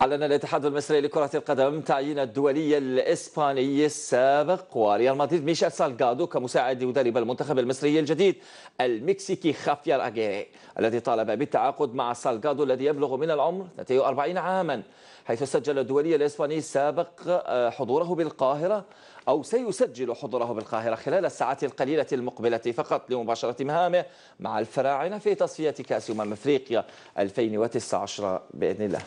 أعلن الاتحاد المصري لكرة القدم تعيين الدولي الإسباني السابق وريال مدريد ميشيل سالغادو كمساعد مدرب المنتخب المصري الجديد المكسيكي خافيار أجيري الذي طالب بالتعاقد مع سالغادو الذي يبلغ من العمر 42 عاما حيث سجل الدولي الإسباني السابق آه، حضوره بالقاهرة أو سيسجل حضوره بالقاهرة خلال الساعات القليلة المقبلة فقط لمباشرة مهامه مع الفراعنة في تصفية كأس أمم أفريقيا 2019 بإذن الله